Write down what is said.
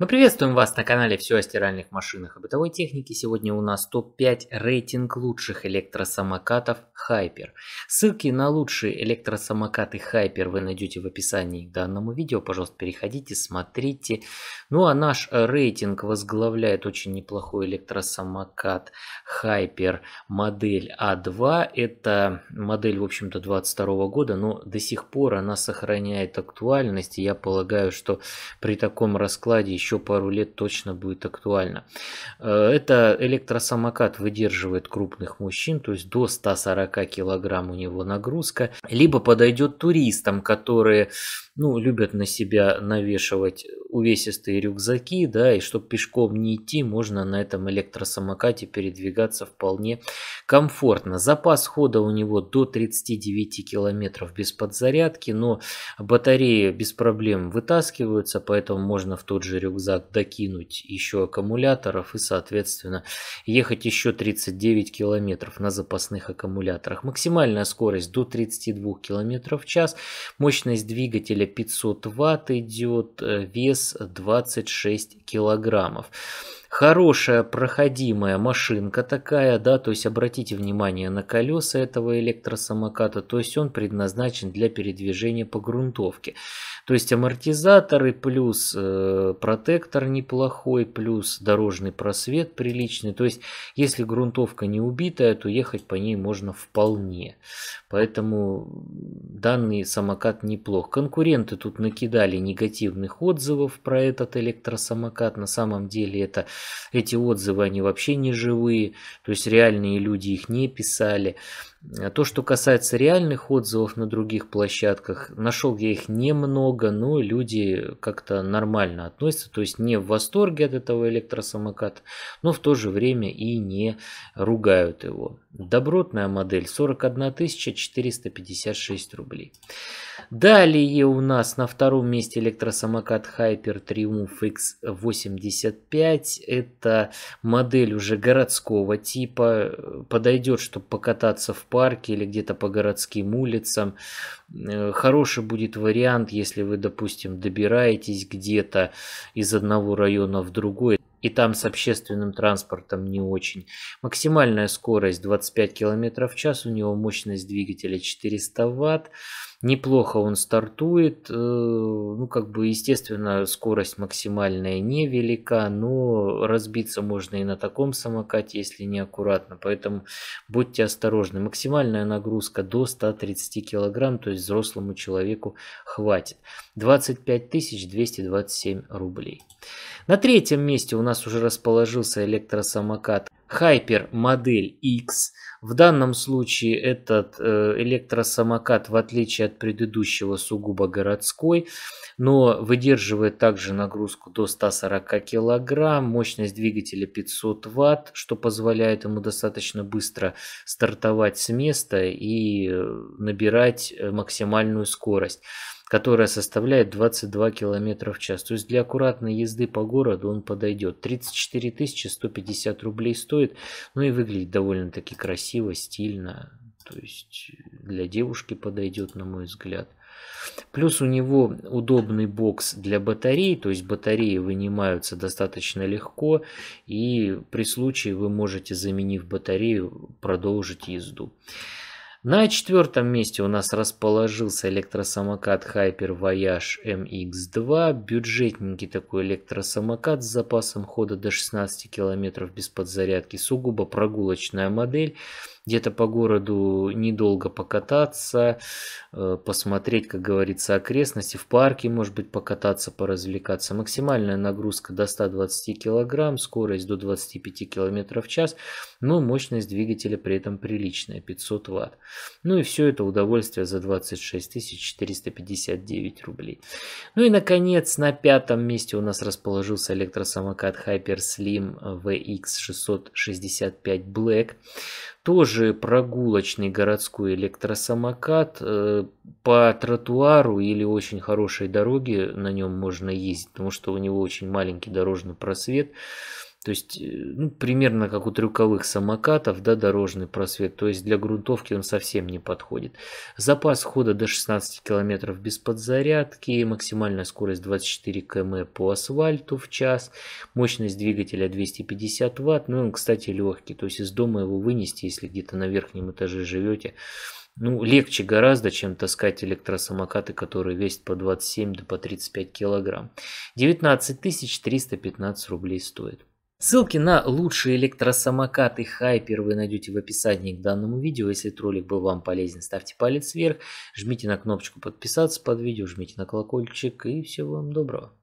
Мы приветствуем вас на канале «Все о стиральных машинах и бытовой технике». Сегодня у нас топ-5 рейтинг лучших электросамокатов Hyper. Ссылки на лучшие электросамокаты Hyper вы найдете в описании к данному видео. Пожалуйста, переходите, смотрите. Ну а наш рейтинг возглавляет очень неплохой электросамокат Hyper модель А2. Это модель, в общем-то, 22 года, но до сих пор она сохраняет актуальность. И я полагаю, что при таком раскладе еще еще пару лет точно будет актуально. Э, это электросамокат выдерживает крупных мужчин, то есть до 140 килограмм у него нагрузка. Либо подойдет туристам, которые ну, любят на себя навешивать увесистые рюкзаки, да, и чтобы пешком не идти, можно на этом электросамокате передвигаться вполне комфортно. Запас хода у него до 39 километров без подзарядки, но батареи без проблем вытаскиваются, поэтому можно в тот же рюкзак докинуть еще аккумуляторов и, соответственно, ехать еще 39 километров на запасных аккумуляторах. Максимальная скорость до 32 километров в час, мощность двигателя 500 ватт идет, э, вес 26 килограммов хорошая проходимая машинка такая, да, то есть обратите внимание на колеса этого электросамоката, то есть он предназначен для передвижения по грунтовке. То есть амортизаторы плюс э, протектор неплохой, плюс дорожный просвет приличный. То есть если грунтовка не убитая, то ехать по ней можно вполне. Поэтому данный самокат неплох. Конкуренты тут накидали негативных отзывов про этот электросамокат. На самом деле это эти отзывы, они вообще не живые, то есть реальные люди их не писали. А то, что касается реальных отзывов на других площадках, нашел я их немного, но люди как-то нормально относятся, то есть не в восторге от этого электросамоката, но в то же время и не ругают его. Добротная модель 41 456 рублей. Далее у нас на втором месте электросамокат Hyper Triumph X85. Это модель уже городского типа, подойдет, чтобы покататься в парке или где-то по городским улицам. Э, хороший будет вариант, если вы, допустим, добираетесь где-то из одного района в другой и там с общественным транспортом не очень. Максимальная скорость 25 км в час, у него мощность двигателя 400 ватт. Неплохо он стартует. Э, ну, как бы, естественно, скорость максимальная невелика, но разбиться можно и на таком самокате, если неаккуратно. Поэтому будьте осторожны. Максимальная нагрузка до 130 кг, то есть взрослому человеку хватит. 25 227 рублей. На третьем месте у нас уже расположился электросамокат Hyper модель X. В данном случае этот э, электросамокат, в отличие от предыдущего, сугубо городской, но выдерживает также нагрузку до 140 кг, мощность двигателя 500 Вт, что позволяет ему достаточно быстро стартовать с места и э, набирать э, максимальную скорость которая составляет 22 км в час. То есть для аккуратной езды по городу он подойдет. 34 150 рублей стоит, ну и выглядит довольно-таки красиво, стильно. То есть э, для девушки подойдет, на мой взгляд. Плюс у него удобный бокс для батарей, то есть батареи вынимаются достаточно легко, и при случае вы можете, заменив батарею, продолжить езду. На четвертом месте у нас расположился электросамокат Hyper Voyage MX2. Бюджетненький такой электросамокат с запасом хода до 16 км без подзарядки. Сугубо прогулочная модель где-то по городу недолго покататься, э, посмотреть, как говорится, окрестности, в парке, может быть, покататься, поразвлекаться. Максимальная нагрузка до 120 кг, скорость до 25 км в час, но мощность двигателя при этом приличная, 500 Вт. Ну и все это удовольствие за 26 459 рублей. Ну и, наконец, на пятом месте у нас расположился электросамокат Hyper Slim VX665 Black тоже прогулочный городской электросамокат. Э, по тротуару или очень хорошей дороге на нем можно ездить, потому что у него очень маленький дорожный просвет. То есть, э, ну, примерно как у трюковых самокатов, да, дорожный просвет. То есть, для грунтовки он совсем не подходит. Запас хода до 16 км без подзарядки. Максимальная скорость 24 км по асфальту в час. Мощность двигателя 250 Вт. Ну, он, кстати, легкий. То есть, из дома его вынести, если где-то на верхнем этаже живете. Ну, легче гораздо, чем таскать электросамокаты, которые весят по 27 до по 35 килограмм. 19 315 рублей стоит. Ссылки на лучшие электросамокаты Hyper вы найдете в описании к данному видео. Если ролик был вам полезен, ставьте палец вверх, жмите на кнопочку подписаться под видео, жмите на колокольчик и всего вам доброго.